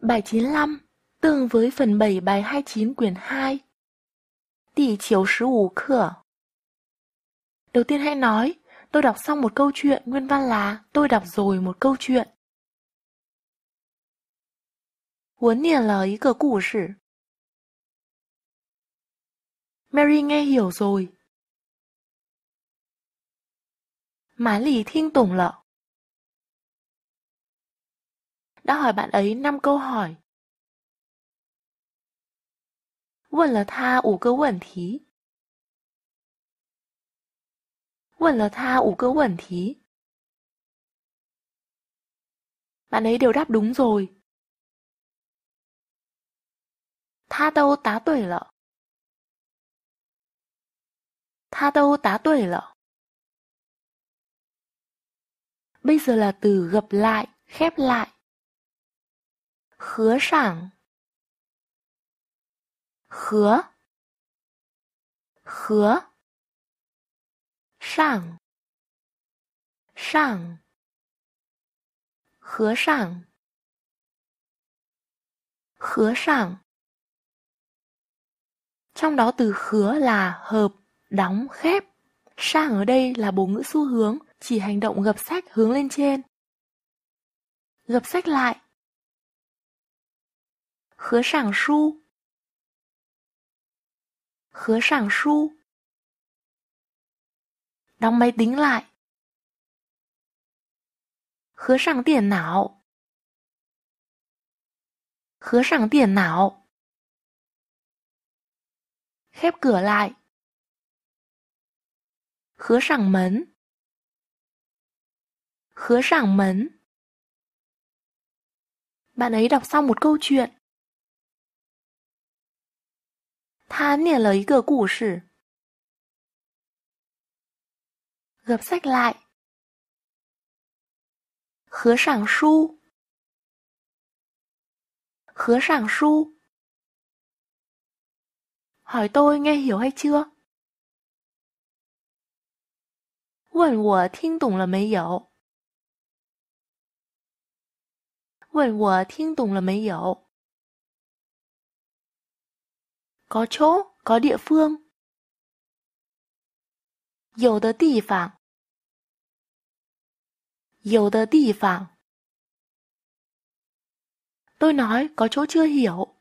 Bài 95 tương với phần 7 bài 29 quyển 2. Tỷ chiếu sứ cửa. Đầu tiên hãy nói, tôi đọc xong một câu chuyện, nguyên văn là tôi đọc rồi một câu chuyện. 我念了一个故事。Mary nghe hiểu rồi. Mã lì thiên tùng lợ đã hỏi bạn ấy 5 câu hỏi. Bạn ấy đều đáp đúng rồi. Tha đâu tá tuổi lợ. Tha đâu tá tuổi lợ. Bây giờ là từ gặp lại, khép lại. 和尚，和，和，上，上，和尚，和尚。Trong đó từ khứa là hợp, đóng, khép. Sang ở đây là bổ ngữ xu hướng, chỉ hành động gập sách hướng lên trên. Gập sách lại 合尚书，合尚书。Đóng máy tính lại. Khứa sàng điện não. Khứa sàng điện não. Khép cửa lại. Khứa sàng mấn. Khứa sàng mấn. Bạn ấy đọc xong một câu chuyện. 他念了一个故事，合起来，合上书，合上书，海都应该有爱车。问我听懂了没有？问我听懂了没有？có chỗ, có địa phương. tôi nói có chỗ chưa hiểu.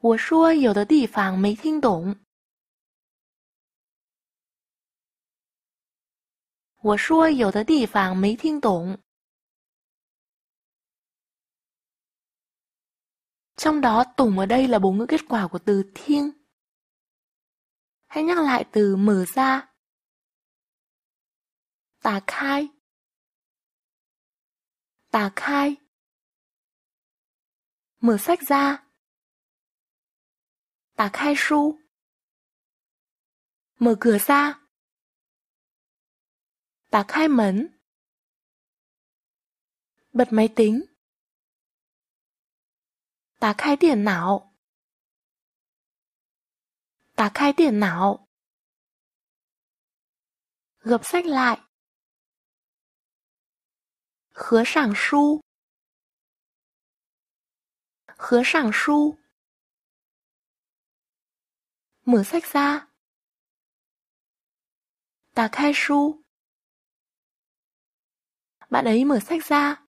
我说有的地方没听懂。我说有的地方没听懂。Trong đó tùng ở đây là bốn ngữ kết quả của từ thiêng. Hãy nhắc lại từ mở ra. Tà khai. Tà khai. Mở sách ra. Tà khai su. Mở cửa ra. Tà khai mấn. Bật máy tính. 打开电脑，打开电脑。Gập sách lại. Khứa sàng su. Khứa Mở sách ra. Tà khai su. Bạn ấy mở sách ra.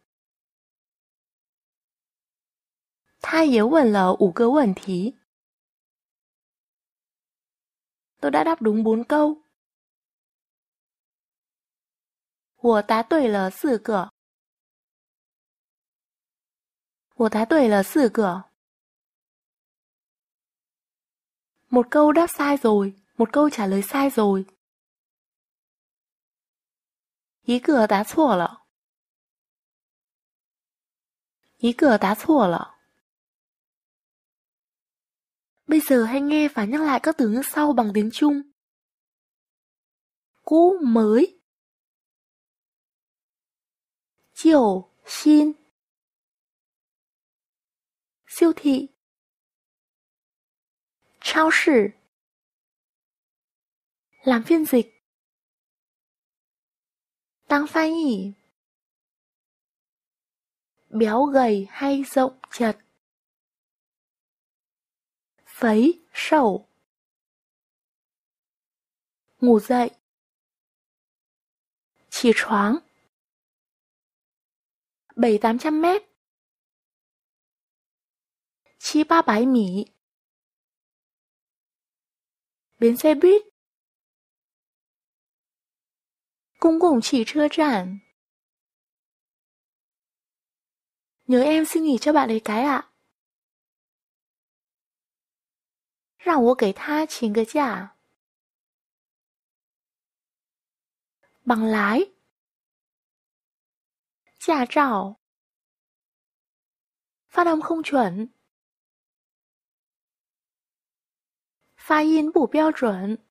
他也问了五个问题。Tôi đã đáp đúng bốn câu. 我答对了四个。我答对了四个。Một câu đáp sai rồi, một câu trả lời sai rồi. 一个答错了。一个答错了。Bây giờ hãy nghe và nhắc lại các từ ngữ sau bằng tiếng Trung. Cũ mới Chiều xin Siêu thị Trao sử Làm phiên dịch Tăng phan nhỉ Béo gầy hay rộng chật ngủ dậy, 肥瘦 ngủ bảy tám trăm mét chi ba bái mỉ bến xe buýt cũng cùng chỉ chưa trản nhớ em xin nghỉ cho bạn ấy cái ạ à. 让我给他请个假。往来，驾照，发音空准，发音不标准。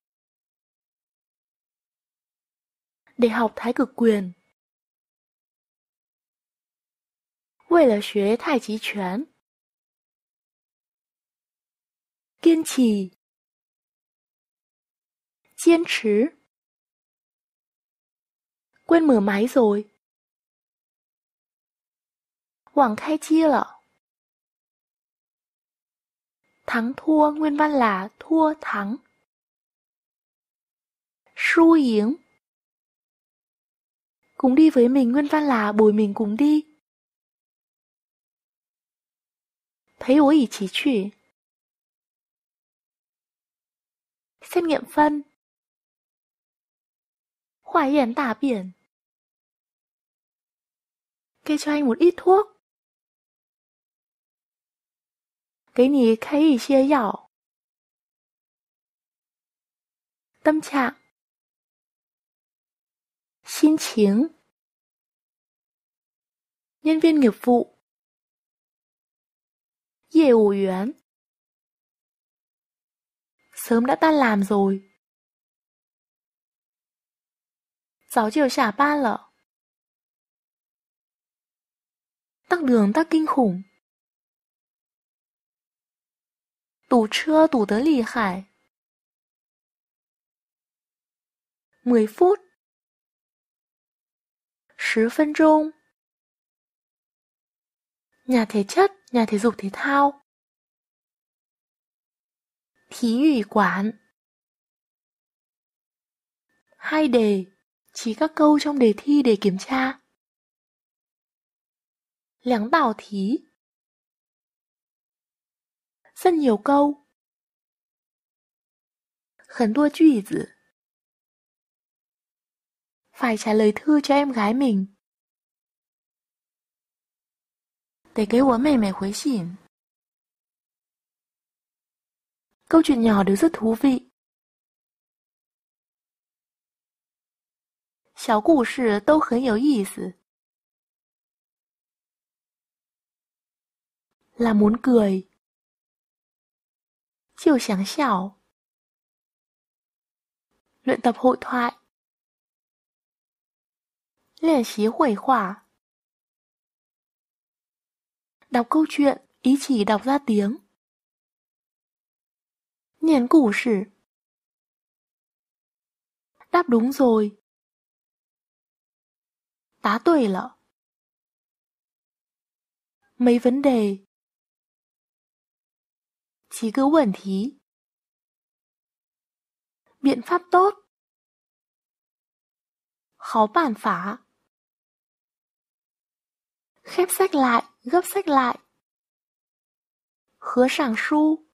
为好学个极为了学太极拳。kiên trì Kiên trì Quên mở máy rồi. Quảng khai chi lọ. Thắng thua nguyên văn là thua thắng. Su yến Cùng đi với mình nguyên văn là bồi mình cùng đi. Thấy ối ý chỉ chuyển. xét nghiệm phân. Khỏa hiển tả biển. Kê cho anh một ít thuốc. Cái này khá chia nhỏ. Tâm trạng. Xin chiến. Nhân viên nghiệp vụ, 业务员 sớm đã tan làm rồi. 早就下班了。tắc đường tắc kinh khủng. Tủ chơ tủ tớ lì hại. mười phút. 10 phân trung. Nhà thể chất, nhà thể dục thể thao hai đề chỉ các câu trong đề thi để kiểm tra lắng bảo thí rất nhiều câu 很多句子 phải trả lời thư cho em gái mình 得给我妹妹回信 Câu chuyện nhỏ đều rất thú vị 小故事都很有意思。Là muốn cười. Chiều sáng xảo. Luyện tập hội thoại. Luyện xí hội hỏa. Đọc câu chuyện, ý chỉ đọc ra tiếng. Đáp đúng rồi. Tá tuổi lợ. Mấy vấn đề. Chỉ cứ quẩn thí. Biện pháp tốt. Khó bản phá. Khép sách lại, gấp sách lại. Khứa sàng su.